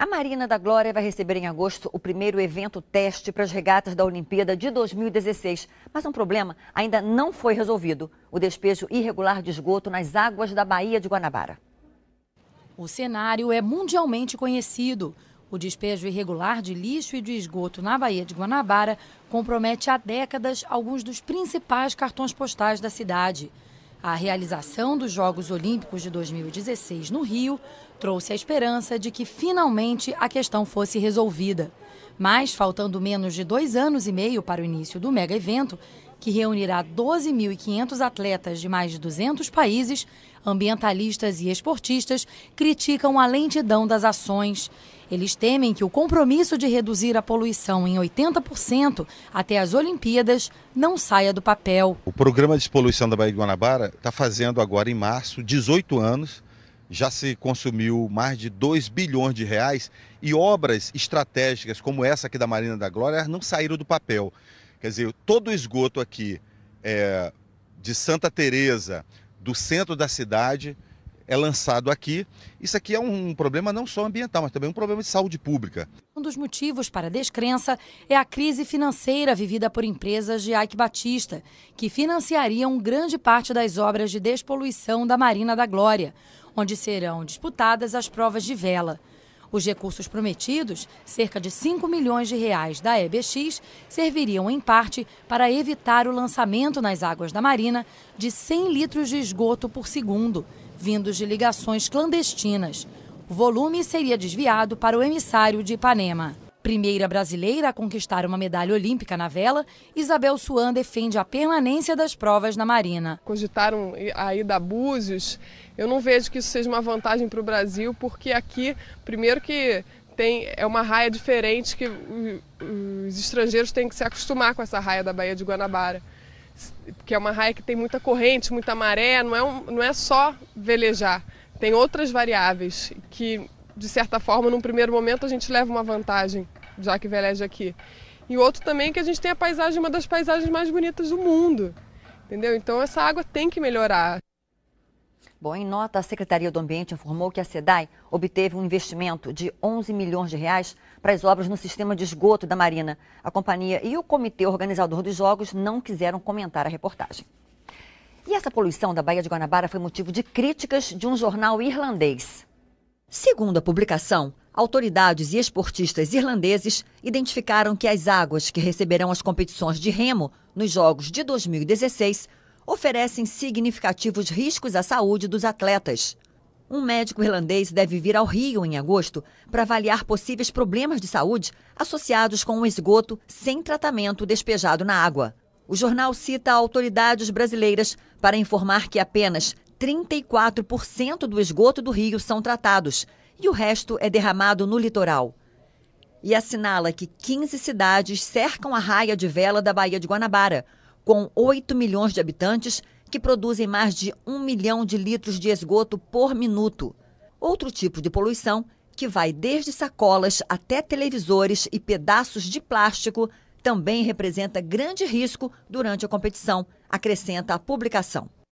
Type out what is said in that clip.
A Marina da Glória vai receber em agosto o primeiro evento teste para as regatas da Olimpíada de 2016, mas um problema ainda não foi resolvido: o despejo irregular de esgoto nas águas da Baía de Guanabara. O cenário é mundialmente conhecido. O despejo irregular de lixo e de esgoto na Baía de Guanabara compromete há décadas alguns dos principais cartões postais da cidade. A realização dos Jogos Olímpicos de 2016 no Rio trouxe a esperança de que finalmente a questão fosse resolvida. Mas, faltando menos de dois anos e meio para o início do mega evento, que reunirá 12.500 atletas de mais de 200 países, ambientalistas e esportistas criticam a lentidão das ações. Eles temem que o compromisso de reduzir a poluição em 80% até as Olimpíadas não saia do papel. O programa de poluição da Baía de Guanabara está fazendo agora em março 18 anos. Já se consumiu mais de 2 bilhões de reais e obras estratégicas como essa aqui da Marina da Glória não saíram do papel. Quer dizer, todo o esgoto aqui é, de Santa Teresa, do centro da cidade, é lançado aqui. Isso aqui é um problema não só ambiental, mas também um problema de saúde pública. Um dos motivos para a descrença é a crise financeira vivida por empresas de Ike Batista, que financiariam grande parte das obras de despoluição da Marina da Glória, onde serão disputadas as provas de vela. Os recursos prometidos, cerca de 5 milhões de reais da EBX, serviriam em parte para evitar o lançamento nas águas da Marina de 100 litros de esgoto por segundo, vindos de ligações clandestinas. O volume seria desviado para o emissário de Ipanema. Primeira brasileira a conquistar uma medalha olímpica na vela, Isabel Suan defende a permanência das provas na Marina. Cogitaram a ida a Búzios eu não vejo que isso seja uma vantagem para o Brasil, porque aqui, primeiro que tem, é uma raia diferente que os estrangeiros têm que se acostumar com essa raia da Baía de Guanabara, que é uma raia que tem muita corrente, muita maré, não é, um, não é só velejar, tem outras variáveis que, de certa forma, num primeiro momento a gente leva uma vantagem, já que veleja aqui. E outro também que a gente tem a paisagem, uma das paisagens mais bonitas do mundo, entendeu? Então essa água tem que melhorar. Bom, em nota, a Secretaria do Ambiente informou que a SEDAI obteve um investimento de 11 milhões de reais para as obras no sistema de esgoto da Marina. A companhia e o comitê organizador dos jogos não quiseram comentar a reportagem. E essa poluição da Baía de Guanabara foi motivo de críticas de um jornal irlandês. Segundo a publicação, autoridades e esportistas irlandeses identificaram que as águas que receberão as competições de remo nos Jogos de 2016 oferecem significativos riscos à saúde dos atletas. Um médico irlandês deve vir ao Rio em agosto para avaliar possíveis problemas de saúde associados com o um esgoto sem tratamento despejado na água. O jornal cita autoridades brasileiras para informar que apenas 34% do esgoto do Rio são tratados e o resto é derramado no litoral. E assinala que 15 cidades cercam a raia de vela da Baía de Guanabara, com 8 milhões de habitantes, que produzem mais de 1 milhão de litros de esgoto por minuto. Outro tipo de poluição, que vai desde sacolas até televisores e pedaços de plástico, também representa grande risco durante a competição, acrescenta a publicação.